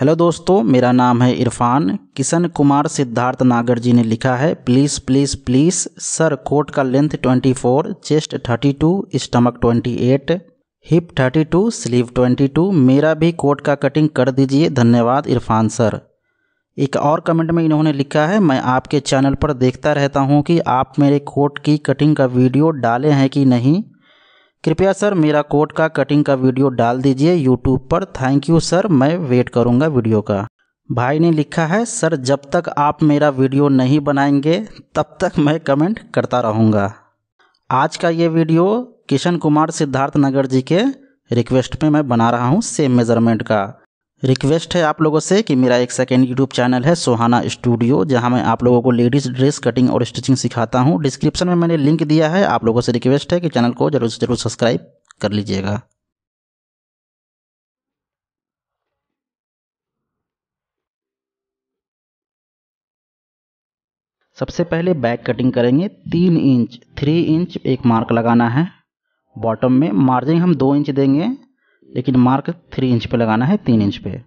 hello दोस्तों मेरा नाम है इरफान किशन कुमार सिद्धार्थ नागर जी ने लिखा है please please please sir coat का length 24 chest 32 stomach 28 hip 32 sleeve 22 मेरा भी कोट का कटिंग कर दीजिए धन्यवाद इरफान सर एक और कमेंट में इन्होंने लिखा है मैं आपके चैनल पर देखता रहता हूँ कि आप मेरे कोट की कटिंग का वीडियो डाले हैं कि नहीं कृपया सर मेरा कोट का कटिंग का वीडियो डाल दीजिए यूट्यूब पर थैंक यू सर मैं वेट करूँगा वीडियो का भाई ने लिखा है सर जब तक आप मेरा वीडियो नहीं बनाएंगे तब तक मैं कमेंट करता रहूँगा आज का ये वीडियो किशन कुमार सिद्धार्थ नगर जी के रिक्वेस्ट पे मैं बना रहा हूँ सेम मेज़रमेंट का रिक्वेस्ट है आप लोगों से कि मेरा एक सेकेंड यूट्यूब चैनल है सोहाना स्टूडियो जहां मैं आप लोगों को लेडीज ड्रेस कटिंग और स्टिचिंग सिखाता हूं डिस्क्रिप्शन में मैंने लिंक दिया है आप लोगों से रिक्वेस्ट है कि चैनल को जरूर से जरूर सब्सक्राइब कर लीजिएगा सबसे पहले बैक कटिंग करेंगे तीन इंच थ्री इंच एक मार्क लगाना है बॉटम में मार्जिन हम दो इंच देंगे लेकिन मार्क थ्री इंच पे लगाना है तीन इंच पे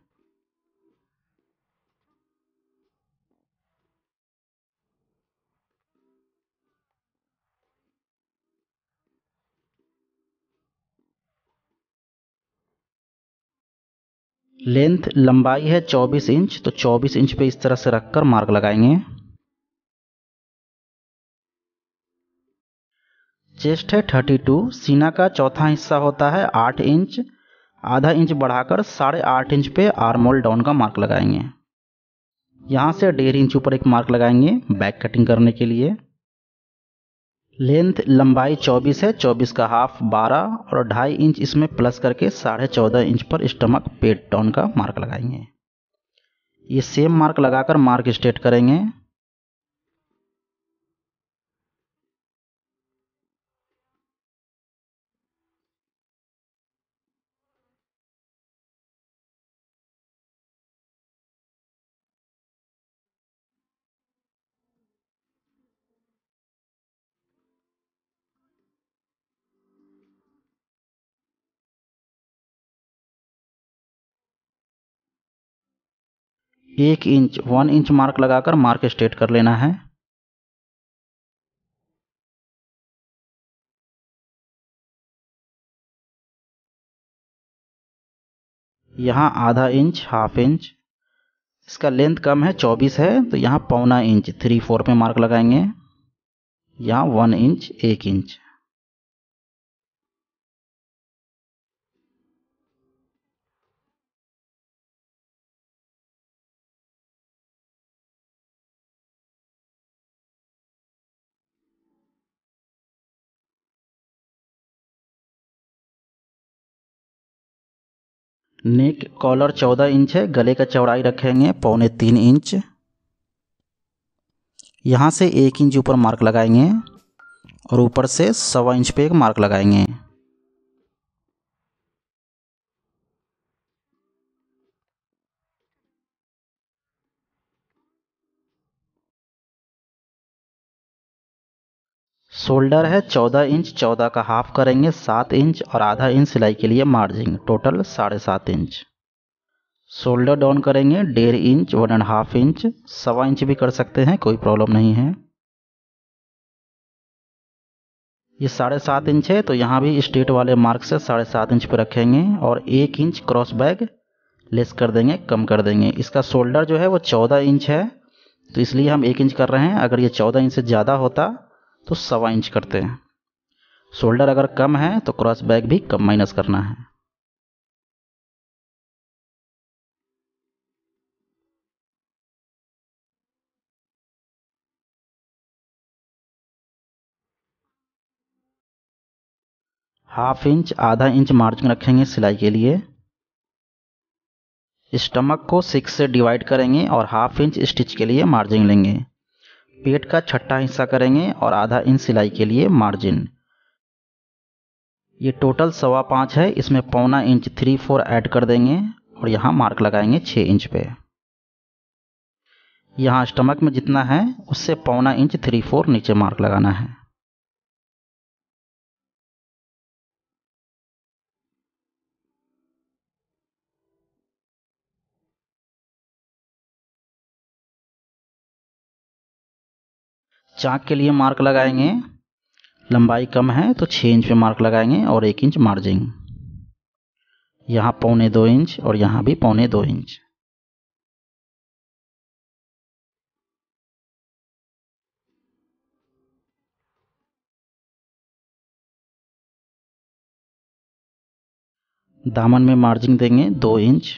लेंथ लंबाई है 24 इंच तो 24 इंच पे इस तरह से रखकर मार्क लगाएंगे चेस्ट है 32 सीना का चौथा हिस्सा होता है 8 इंच आधा इंच बढ़ाकर साढ़े आठ इंच पे आर्म होल डाउन का मार्क लगाएंगे यहाँ से डेढ़ इंच ऊपर एक मार्क लगाएंगे बैक कटिंग करने के लिए लेंथ लंबाई 24 है 24 का हाफ 12 और ढाई इंच इसमें प्लस करके साढ़े चौदह इंच पर स्टमक पेट डाउन का मार्क लगाएंगे ये सेम मार्क लगाकर मार्क स्ट्रेट करेंगे एक इंच वन इंच मार्क लगाकर मार्क स्टेट कर लेना है यहाँ आधा इंच हाफ इंच इसका लेंथ कम है चौबीस है तो यहाँ पौना इंच थ्री फोर पे मार्क लगाएंगे यहाँ वन इंच एक इंच नेक कॉलर चौदह इंच है गले का चौड़ाई रखेंगे पौने तीन इंच यहाँ से एक इंच ऊपर मार्क लगाएंगे और ऊपर से सवा इंच पे एक मार्क लगाएंगे शोल्डर है चौदह इंच चौदह का हाफ करेंगे सात इंच और आधा इंच सिलाई के लिए मार्जिन टोटल साढ़े सात इंच शोल्डर डाउन करेंगे डेढ़ inch one and half inch सवा इंच भी कर सकते हैं कोई प्रॉब्लम नहीं है ये साढ़े सात इंच है तो यहाँ भी स्ट्रेट वाले मार्क से साढ़े सात इंच पर रखेंगे और एक इंच क्रॉस बैग लेस कर देंगे कम कर देंगे इसका शोल्डर जो है वो चौदह इंच है तो इसलिए हम एक इंच कर रहे हैं अगर ये चौदह इंच से ज़्यादा होता तो सवा इंच करते हैं शोल्डर अगर कम है तो क्रॉस बैक भी कम माइनस करना है हाफ इंच आधा इंच मार्जिन रखेंगे सिलाई के लिए स्टमक को सिक्स से डिवाइड करेंगे और हाफ इंच स्टिच के लिए मार्जिन लेंगे पेट का छठा हिस्सा करेंगे और आधा इंच सिलाई के लिए मार्जिन ये टोटल सवा पाँच है इसमें पौना इंच थ्री फोर ऐड कर देंगे और यहाँ मार्क लगाएंगे छः इंच पे यहाँ स्टमक में जितना है उससे पौना इंच थ्री फोर नीचे मार्क लगाना है चाक के लिए मार्क लगाएंगे लंबाई कम है तो छः इंच पे मार्क लगाएंगे और एक इंच मार्जिन यहाँ पौने दो इंच और यहाँ भी पौने दो इंच दामन में मार्जिन देंगे दो इंच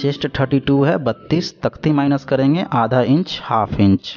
चेस्ट 32 है बत्तीस तख्ती माइनस करेंगे आधा इंच हाफ इंच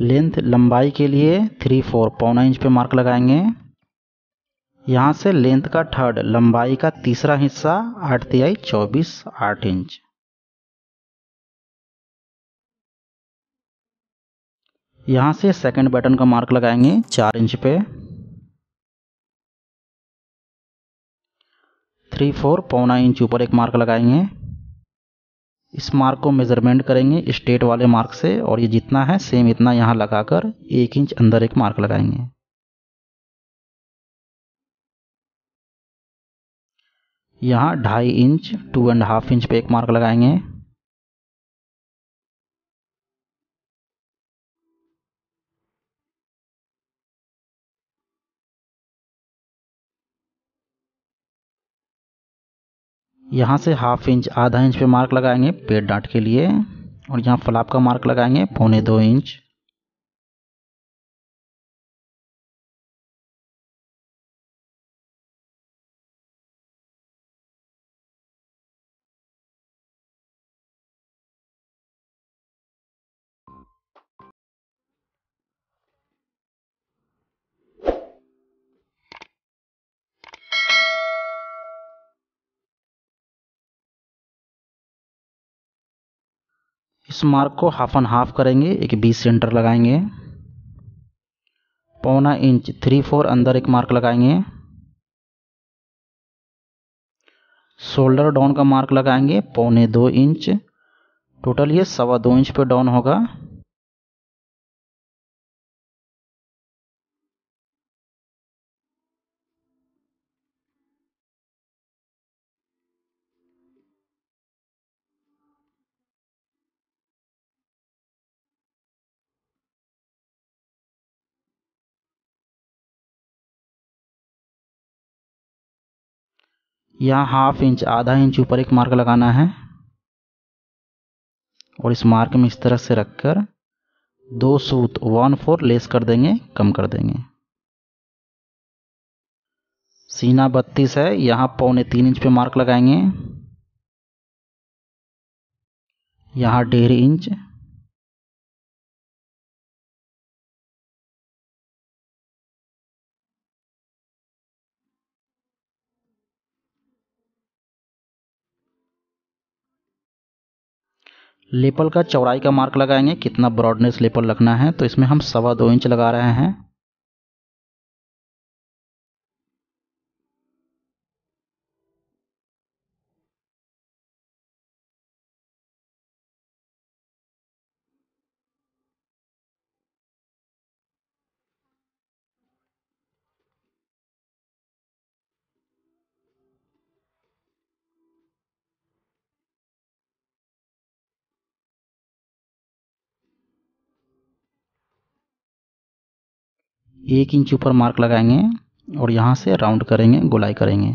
लेंथ लंबाई के लिए थ्री फोर पौना इंच पे मार्क लगाएंगे यहाँ से लेंथ का थर्ड लंबाई का तीसरा हिस्सा आठ तिहाई चौबीस आठ इंच यहाँ से सेकंड बटन का मार्क लगाएंगे चार इंच पे थ्री फोर पौना इंच ऊपर एक मार्क लगाएंगे इस मार्क को मेज़रमेंट करेंगे स्टेट वाले मार्क से और ये जितना है सेम इतना यहाँ लगाकर एक इंच अंदर एक मार्क लगाएंगे यहाँ ढाई inch two and half inch पे एक मार्क लगाएंगे यहाँ से हाफ इंच आधा इंच पे मार्क लगाएंगे पेट डांट के लिए और यहाँ फ्लाप का मार्क लगाएंगे पौने दो इंच इस मार्क को हाफ एंड हाफ करेंगे एक बी सेंटर लगाएंगे पौना इंच थ्री फोर अंदर एक मार्क लगाएंगे शोल्डर डाउन का मार्क लगाएंगे पौने दो इंच टोटल ये सवा दो इंच पे डाउन होगा यहाँ हाफ इंच आधा इंच ऊपर एक मार्क लगाना है और इस मार्क में इस तरह से रखकर दो सूत वन फोर लेस कर देंगे कम कर देंगे सीना बत्तीस है यहाँ पौने तीन इंच पे मार्क लगाएंगे यहाँ डेढ़ इंच लेपल का चौड़ाई का मार्क लगाएंगे कितना ब्रॉडनेस लेपल रखना है तो इसमें हम सवा दो इंच लगा रहे हैं एक इंच ऊपर मार्क लगाएंगे और यहाँ से राउंड करेंगे गोलाई करेंगे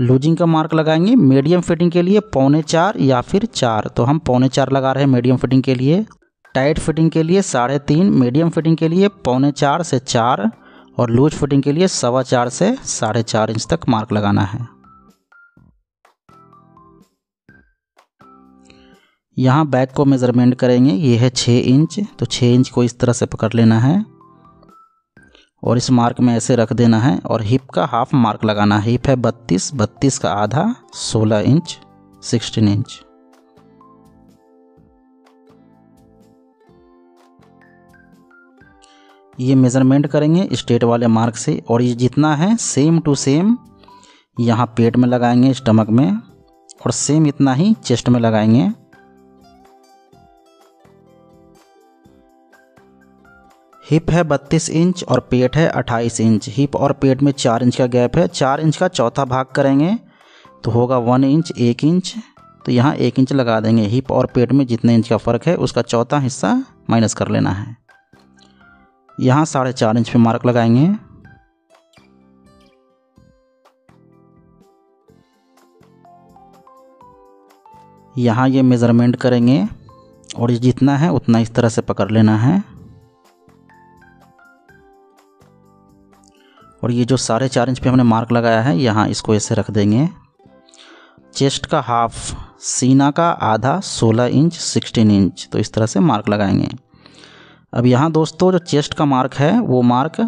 लूजिंग का मार्क लगाएंगे मीडियम फिटिंग के लिए पौने चार या फिर चार तो हम पौने चार लगा रहे हैं मीडियम फिटिंग के लिए टाइट फिटिंग के लिए साढ़े तीन मीडियम फिटिंग के लिए पौने चार से चार और लूज फिटिंग के लिए सवा चार से साढ़े चार इंच तक मार्क लगाना है यहाँ बैक को मेज़रमेंट करेंगे ये है छः इंच तो छः इंच को इस तरह से पकड़ लेना है और इस मार्क में ऐसे रख देना है और हिप का हाफ मार्क लगाना है हिप है बत्तीस बत्तीस का आधा सोलह इंच सिक्सटीन इंच ये मेज़रमेंट करेंगे स्टेट वाले मार्क से और ये जितना है सेम टू सेम यहाँ पेट में लगाएंगे स्टमक में और सेम इतना ही चेस्ट में लगाएंगे हिप है 32 इंच और पेट है 28 इंच हिप और पेट में 4 इंच का गैप है 4 इंच का चौथा भाग करेंगे तो होगा 1 इंच 1 इंच तो यहाँ 1 इंच लगा देंगे हिप और पेट में जितने इंच का फ़र्क है उसका चौथा हिस्सा माइनस कर लेना है यहाँ साढ़े चार इंच पे मार्क लगाएंगे यहाँ ये मेज़रमेंट करेंगे और ये जितना है उतना इस तरह से पकड़ लेना है और ये जो साढ़े चार इंच पे हमने मार्क लगाया है यहाँ इसको ऐसे रख देंगे चेस्ट का हाफ सीना का आधा सोलह इंच सिक्सटीन इंच तो इस तरह से मार्क लगाएंगे अब यहाँ दोस्तों जो चेस्ट का मार्क है वो मार्क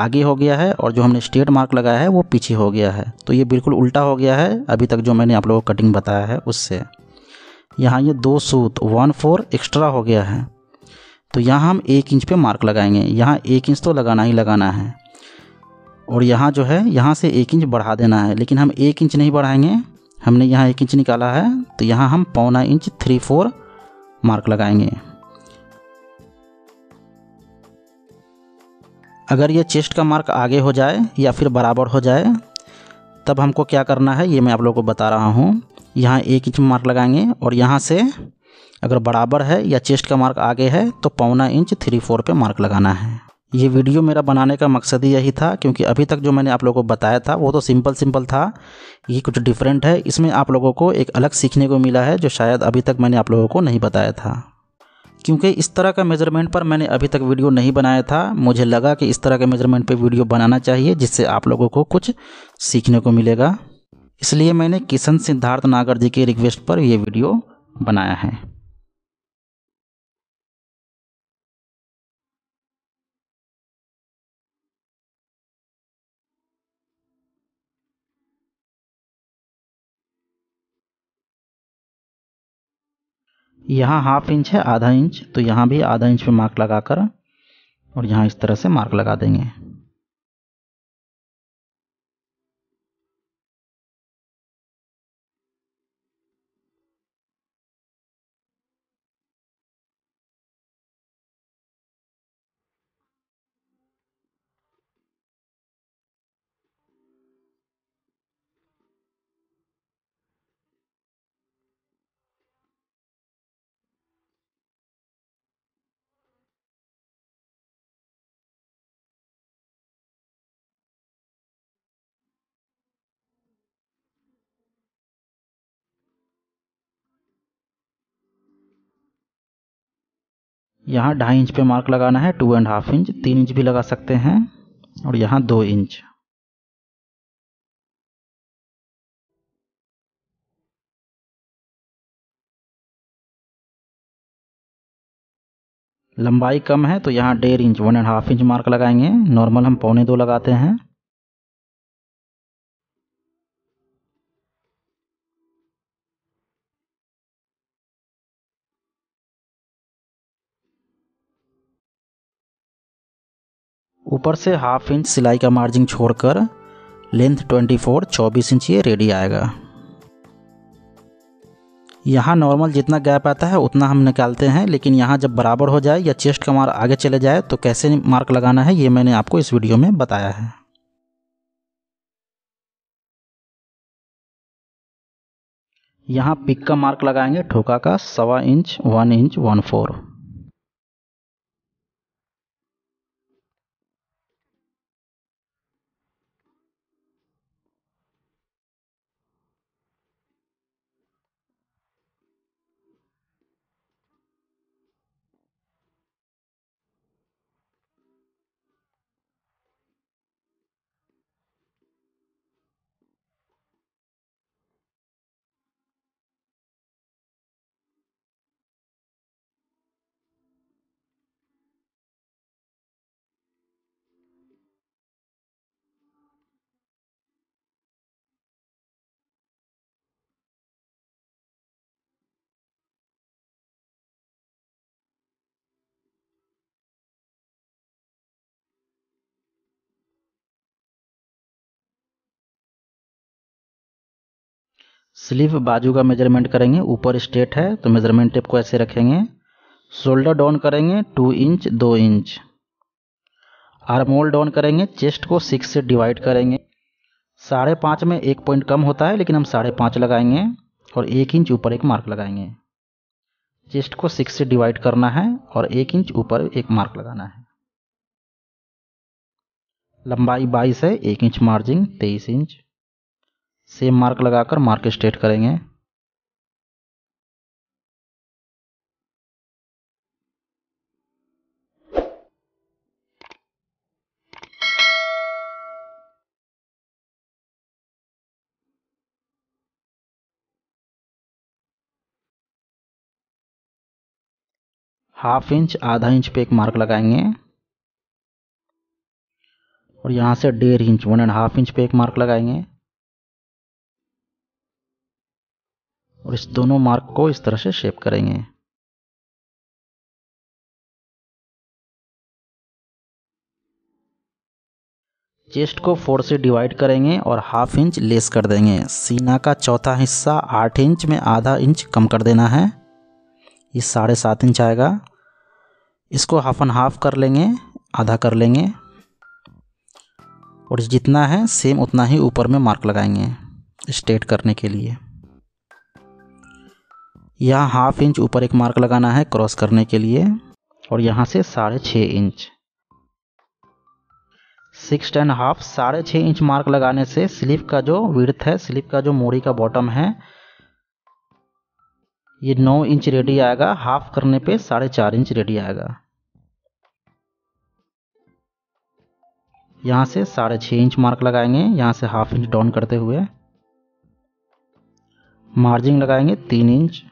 आगे हो गया है और जो हमने स्ट्रेट मार्क लगाया है वो पीछे हो गया है तो ये बिल्कुल उल्टा हो गया है अभी तक जो मैंने आप लोगों को कटिंग बताया है उससे यहाँ ये दो सूत वन फोर एक्स्ट्रा हो गया है तो यहाँ हम एक इंच पे मार्क लगाएंगे यहाँ एक इंच तो लगाना ही लगाना है और यहाँ जो है यहाँ से एक इंच बढ़ा देना है लेकिन हम एक इंच नहीं बढ़ाएंगे हमने यहाँ एक इंच निकाला है तो यहाँ हम पौना इंच थ्री फोर मार्क लगाएंगे अगर ये चेस्ट का मार्क आगे हो जाए या फिर बराबर हो जाए तब हमको क्या करना है ये मैं आप लोगों को बता रहा हूँ यहाँ एक इंच मार्क लगाएंगे और यहाँ से अगर बराबर है या चेस्ट का मार्क आगे है तो पौना इंच थ्री फोर पे मार्क लगाना है ये वीडियो मेरा बनाने का मकसद ही यही था क्योंकि अभी तक जो मैंने आप लोगों को बताया था वो तो सिंपल सिंपल था ये कुछ डिफरेंट है इसमें आप लोगों को एक अलग सीखने को मिला है जो शायद अभी तक मैंने आप लोगों को नहीं बताया था क्योंकि इस तरह का मेजरमेंट पर मैंने अभी तक वीडियो नहीं बनाया था मुझे लगा कि इस तरह के मेजरमेंट पर वीडियो बनाना चाहिए जिससे आप लोगों को कुछ सीखने को मिलेगा इसलिए मैंने किशन सिद्धार्थ नागर जी के रिक्वेस्ट पर यह वीडियो बनाया है यहाँ हाफ इंच है आधा इंच तो यहाँ भी आधा इंच पे मार्क लगाकर और यहाँ इस तरह से मार्क लगा देंगे यहाँ ढाई इंच पे मार्क लगाना है टू एंड हाफ इंच तीन इंच भी लगा सकते हैं और यहाँ दो इंच लंबाई कम है तो यहाँ डेढ़ inch one and half inch mark लगाएंगे नॉर्मल हम पौने दो लगाते हैं ऊपर से हाफ इंच सिलाई का मार्जिन छोड़कर लेंथ 24 24 इंच ये रेडी आएगा यहाँ नॉर्मल जितना गैप आता है उतना हम निकालते हैं लेकिन यहाँ जब बराबर हो जाए या चेस्ट का मार आगे चले जाए तो कैसे मार्क लगाना है ये मैंने आपको इस वीडियो में बताया है यहाँ पिक का मार्क लगाएंगे ठोका का सवा inch one inch one four sleeve बाजू का मेजरमेंट करेंगे ऊपर स्ट्रेट है तो मेजरमेंट टेप को ऐसे रखेंगे शोल्डर डाउन करेंगे टू इंच दो इंच आर्मोल डाउन करेंगे चेस्ट को सिक्स से डिवाइड करेंगे साढ़े पाँच में एक पॉइंट कम होता है लेकिन हम साढ़े पाँच लगाएंगे और एक इंच ऊपर एक मार्क लगाएंगे चेस्ट को सिक्स से डिवाइड करना है और एक इंच ऊपर एक मार्क लगाना है लंबाई बाईस है एक इंच मार्जिन तेईस इंच सेम मार्क लगाकर मार्क स्टेट करेंगे हाफ इंच आधा इंच पे एक मार्क लगाएंगे और यहाँ से डेढ़ inch one and half inch पे एक मार्क लगाएंगे और इस दोनों मार्क को इस तरह से शेप करेंगे चेस्ट को फोर से डिवाइड करेंगे और हाफ इंच लेस कर देंगे सीना का चौथा हिस्सा आठ इंच में आधा इंच कम कर देना है ये साढ़े सात इंच आएगा इसको हाफ एंड हाफ कर लेंगे आधा कर लेंगे और जितना है सेम उतना ही ऊपर में मार्क लगाएंगे स्ट्रेट करने के लिए यहाँ हाफ इंच ऊपर एक मार्क लगाना है क्रॉस करने के लिए और यहाँ से साढ़े छः इंच सिक्स एंड हाफ साढ़े छः इंच मार्क लगाने से स्लीप का जो विर्थ है स्लीप का जो मोड़ी का बॉटम है ये नौ इंच रेडी आएगा हाफ करने पे साढ़े चार इंच रेडी आएगा यहाँ से साढ़े छः इंच मार्क लगाएंगे यहाँ से हाफ इंच डाउन करते हुए मार्जिन लगाएंगे तीन इंच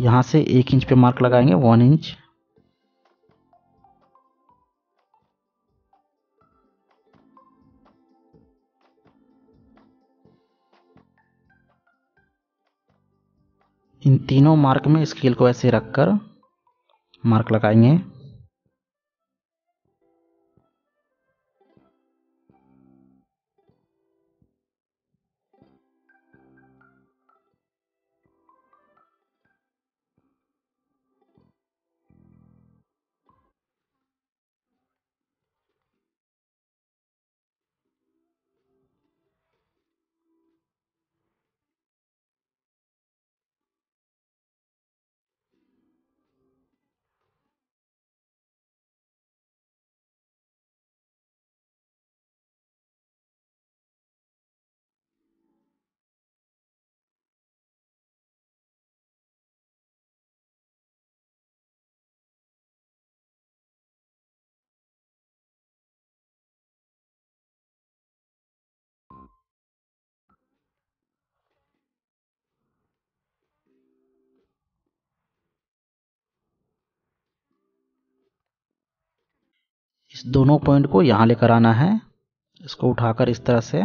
यहाँ से एक इंच पे मार्क लगाएंगे वन इंच इन तीनों मार्क में स्केल को ऐसे रखकर मार्क लगाएंगे दोनों पॉइंट को यहाँ लेकर आना है इसको उठाकर इस तरह से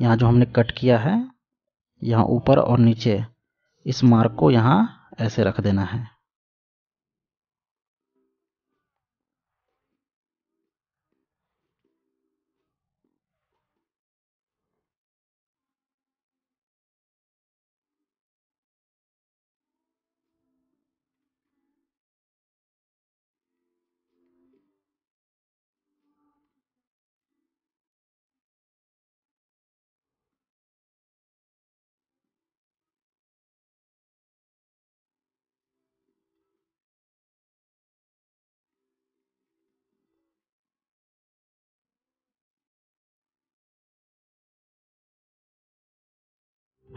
यहाँ जो हमने कट किया है यहाँ ऊपर और नीचे इस मार्क को यहाँ ऐसे रख देना है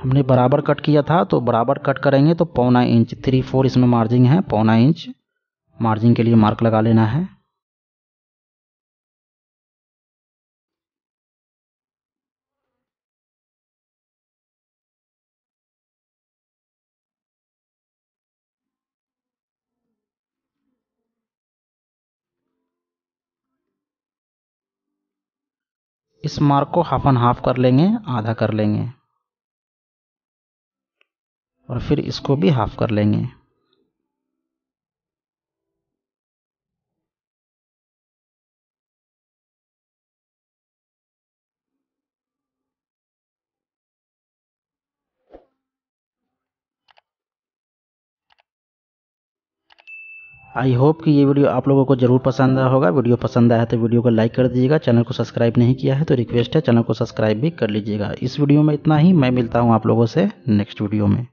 हमने बराबर कट किया था तो बराबर कट करेंगे तो पौना इंच थ्री फोर इसमें मार्जिन है पौना इंच मार्जिन के लिए मार्क लगा लेना है इस मार्क को हाफ एंड हाफ कर लेंगे आधा कर लेंगे और फिर इसको भी हाफ कर लेंगे आई होप कि ये वीडियो आप लोगों को जरूर पसंद आया होगा वीडियो पसंद आया तो वीडियो को लाइक कर दीजिएगा चैनल को सब्सक्राइब नहीं किया है तो रिक्वेस्ट है चैनल को सब्सक्राइब भी कर लीजिएगा इस वीडियो में इतना ही मैं मिलता हूँ आप लोगों से नेक्स्ट वीडियो में